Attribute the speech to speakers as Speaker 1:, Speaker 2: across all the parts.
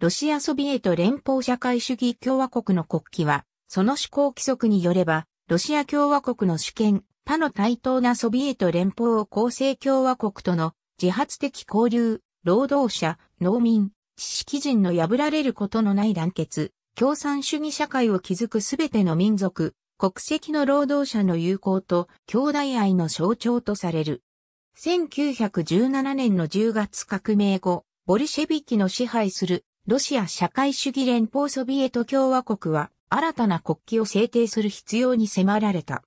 Speaker 1: ロシアソビエト連邦社会主義共和国の国旗は、その思考規則によれば、ロシア共和国の主権、他の対等なソビエト連邦を構成共和国との自発的交流、労働者、農民、知識人の破られることのない団結、共産主義社会を築くすべての民族、国籍の労働者の友好と兄弟愛の象徴とされる。1917年の10月革命後、ボルシェビキの支配するロシア社会主義連邦ソビエト共和国は新たな国旗を制定する必要に迫られた。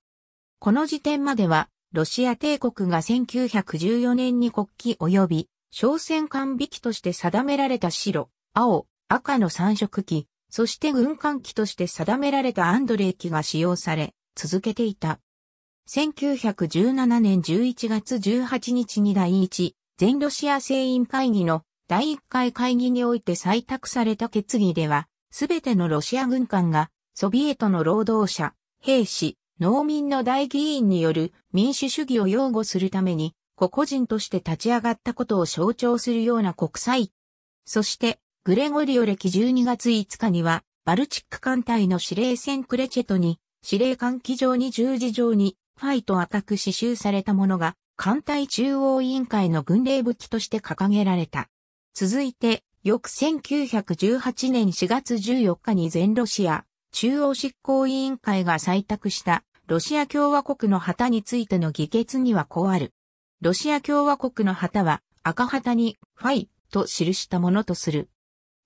Speaker 1: この時点までは、ロシア帝国が1914年に国旗及び商船艦引きとして定められた白、青、赤の三色旗、そして軍艦旗として定められたアンドレイ旗が使用され、続けていた。1917年11月18日に第一、全ロシア政員会議の第1回会議において採択された決議では、すべてのロシア軍艦が、ソビエトの労働者、兵士、農民の大議員による民主主義を擁護するために、個々人として立ち上がったことを象徴するような国際。そして、グレゴリオ歴12月5日には、バルチック艦隊の司令船クレチェトに、司令艦機上に十字状に、ファイト赤く刺繍されたものが、艦隊中央委員会の軍令武器として掲げられた。続いて、翌1918年4月14日に全ロシア中央執行委員会が採択したロシア共和国の旗についての議決にはこうある。ロシア共和国の旗は赤旗にファイと記したものとする。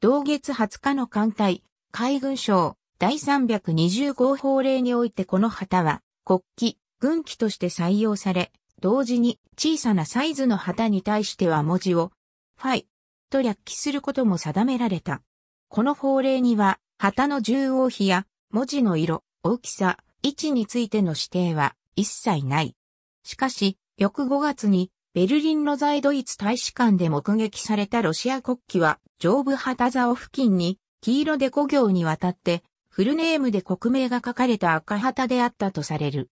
Speaker 1: 同月20日の艦隊、海軍省第320号法令においてこの旗は国旗、軍旗として採用され、同時に小さなサイズの旗に対しては文字をファイと略記することも定められた。この法令には、旗の重横比や文字の色、大きさ、位置についての指定は一切ない。しかし、翌5月にベルリンの在ドイツ大使館で目撃されたロシア国旗は上部旗竿付近に黄色で古行にわたってフルネームで国名が書かれた赤旗であったとされる。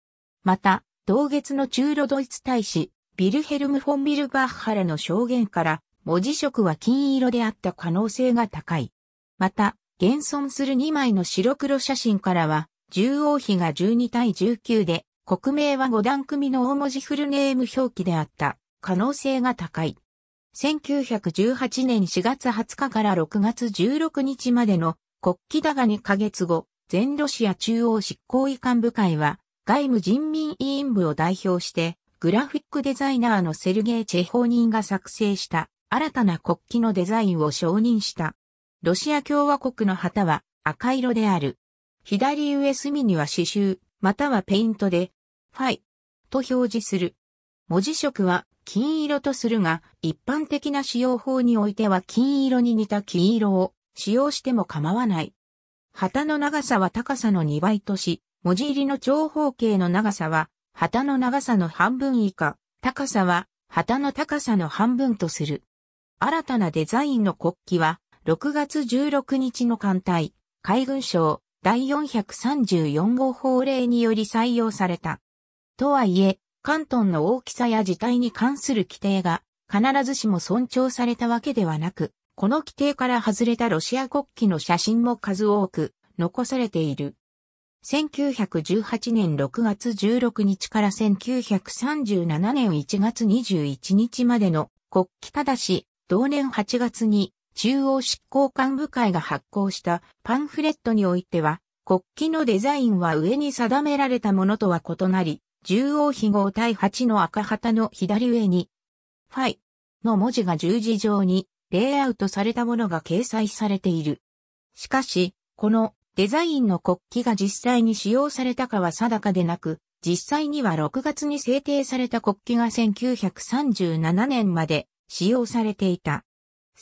Speaker 1: また、同月の中路ドイツ大使、ビルヘルム・フォン・ビルバッハレの証言から、文字色は金色であった可能性が高い。また、現存する2枚の白黒写真からは、獣王妃が12対19で、国名は5段組の大文字フルネーム表記であった可能性が高い。1918年4月20日から6月16日までの国旗だが2ヶ月後、全ロシア中央執行委幹部会は外務人民委員部を代表してグラフィックデザイナーのセルゲイ・チェホーニンが作成した新たな国旗のデザインを承認した。ロシア共和国の旗は赤色である。左上隅には刺繍、またはペイントで、ファイと表示する。文字色は金色とするが、一般的な使用法においては金色に似た金色を使用しても構わない。旗の長さは高さの2倍とし、文字入りの長方形の長さは、旗の長さの半分以下、高さは、旗の高さの半分とする。新たなデザインの国旗は、6月16日の艦隊、海軍省第434号法令により採用された。とはいえ、関東の大きさや事態に関する規定が必ずしも尊重されたわけではなく、この規定から外れたロシア国旗の写真も数多く残されている。1918年6月16日から1937年1月21日までの国旗ただし同年8月に中央執行幹部会が発行したパンフレットにおいては、国旗のデザインは上に定められたものとは異なり、中央非合対8の赤旗の左上に、ファイの文字が十字状にレイアウトされたものが掲載されている。しかし、このデザインの国旗が実際に使用されたかは定かでなく、実際には6月に制定された国旗が1937年まで使用されていた。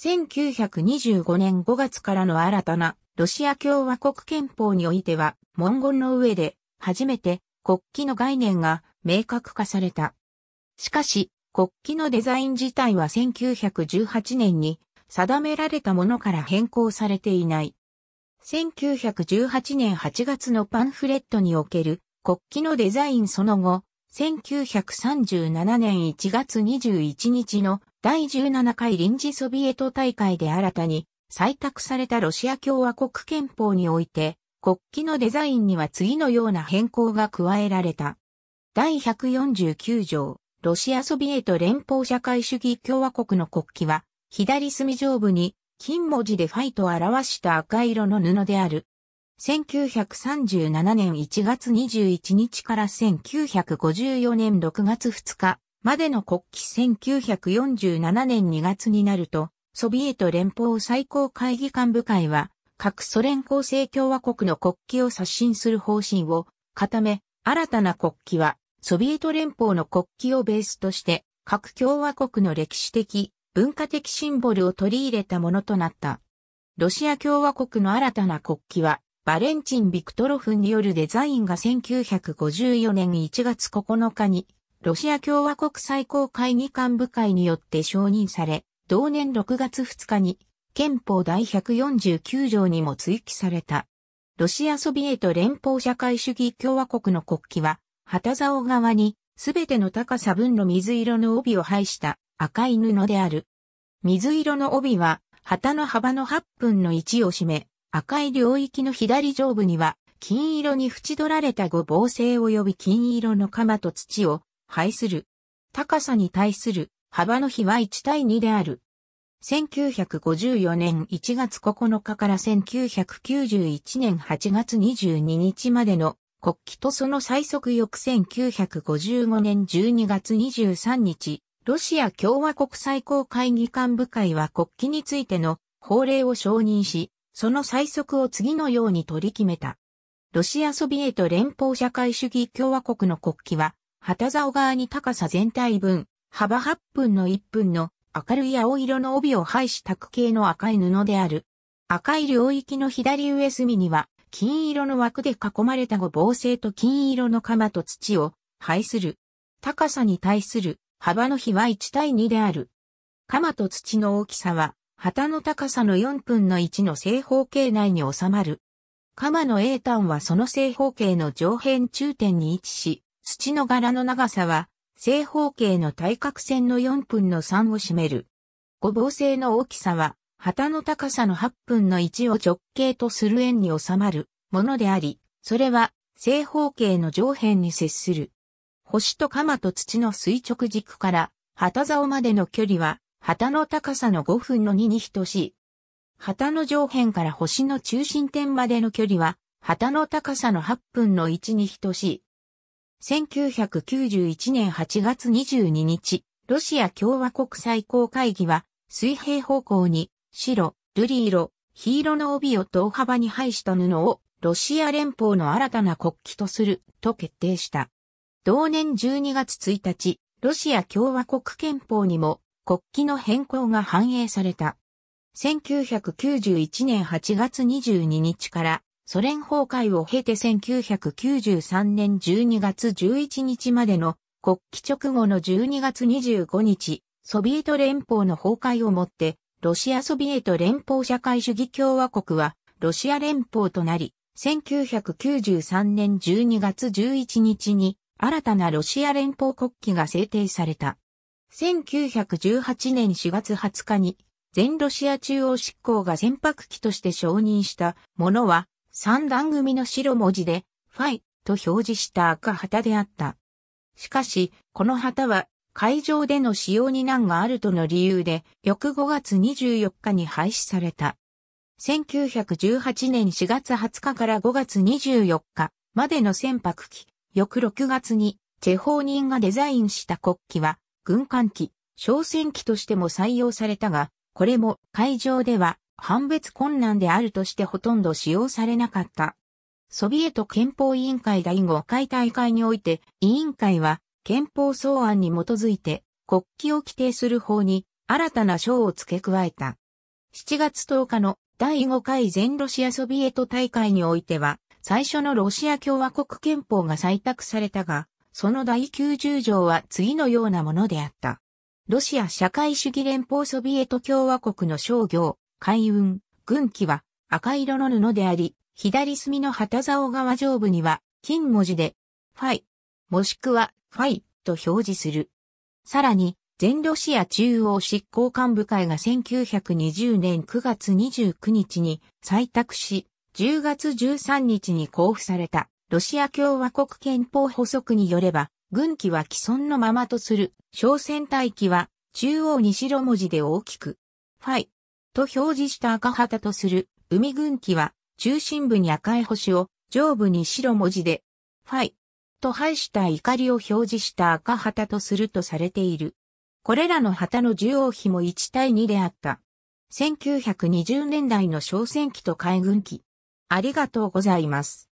Speaker 1: 1925年5月からの新たなロシア共和国憲法においては文言の上で初めて国旗の概念が明確化された。しかし国旗のデザイン自体は1918年に定められたものから変更されていない。1918年8月のパンフレットにおける国旗のデザインその後、1937年1月21日の第17回臨時ソビエト大会で新たに採択されたロシア共和国憲法において、国旗のデザインには次のような変更が加えられた。第149条、ロシアソビエト連邦社会主義共和国の国旗は、左隅上部に金文字でファイトを表した赤色の布である。1937年1月21日から1954年6月2日までの国旗1947年2月になると、ソビエト連邦最高会議幹部会は、各ソ連構成共和国の国旗を刷新する方針を固め、新たな国旗は、ソビエト連邦の国旗をベースとして、各共和国の歴史的、文化的シンボルを取り入れたものとなった。ロシア共和国の新たな国旗は、バレンチン・ビクトロフによるデザインが1954年1月9日にロシア共和国最高会議幹部会によって承認され、同年6月2日に憲法第149条にも追記された。ロシアソビエト連邦社会主義共和国の国旗は、旗竿側に、すべての高さ分の水色の帯を配した赤い布である。水色の帯は、旗の幅の8分の1を占め、赤い領域の左上部には、金色に縁取られた五芒星及び金色の鎌と土を配する。高さに対する幅の比は1対2である。1954年1月9日から1991年8月22日までの国旗とその最速翌1955年12月23日、ロシア共和国最高会議官部会は国旗についての法令を承認し、その最速を次のように取り決めた。ロシアソビエト連邦社会主義共和国の国旗は、旗竿側に高さ全体分、幅8分の1分の明るい青色の帯を配し卓形の赤い布である。赤い領域の左上隅には、金色の枠で囲まれたご防星と金色の釜と土を配する。高さに対する幅の比は1対2である。鎌と土の大きさは、旗の高さの4分の1の正方形内に収まる。鎌の A 端はその正方形の上辺中点に位置し、土の柄の長さは、正方形の対角線の4分の3を占める。五芒星の大きさは、旗の高さの8分の1を直径とする円に収まるものであり、それは正方形の上辺に接する。星と鎌と土の垂直軸から旗竿までの距離は、旗の高さの5分の2に等しい。旗の上辺から星の中心点までの距離は、旗の高さの8分の1に等しい。1991年8月22日、ロシア共和国最高会議は、水平方向に、白、瑠璃色、黄色の帯を大幅に配した布を、ロシア連邦の新たな国旗とする、と決定した。同年12月1日、ロシア共和国憲法にも国旗の変更が反映された。1991年8月22日からソ連崩壊を経て1993年12月11日までの国旗直後の12月25日、ソビエト連邦の崩壊をもって、ロシアソビエト連邦社会主義共和国はロシア連邦となり、1993年12月11日に新たなロシア連邦国旗が制定された。1918年4月20日に全ロシア中央執行が船舶機として承認したものは三段組の白文字で、ファイと表示した赤旗であった。しかし、この旗は会場での使用に難があるとの理由で、翌5月24日に廃止された。1918年4月20日から5月24日までの船舶機、翌6月にチェホーニンがデザインした国旗は、軍艦機、商船機としても採用されたが、これも会場では判別困難であるとしてほとんど使用されなかった。ソビエト憲法委員会第5回大会において、委員会は憲法草案に基づいて国旗を規定する法に新たな章を付け加えた。7月10日の第5回全ロシアソビエト大会においては、最初のロシア共和国憲法が採択されたが、その第90条は次のようなものであった。ロシア社会主義連邦ソビエト共和国の商業、海運、軍旗は赤色の布であり、左隅の旗竿側上部には金文字で、ファイ、もしくはファイと表示する。さらに、全ロシア中央執行幹部会が1920年9月29日に採択し、10月13日に交付されたロシア共和国憲法補足によれば、軍旗は既存のままとする、小戦隊旗は中央に白文字で大きく、ファイ、と表示した赤旗とする海軍旗は中心部に赤い星を上部に白文字でファイと配した怒りを表示した赤旗とするとされている。これらの旗の重要比も1対2であった。1920年代の小戦機と海軍機。ありがとうございます。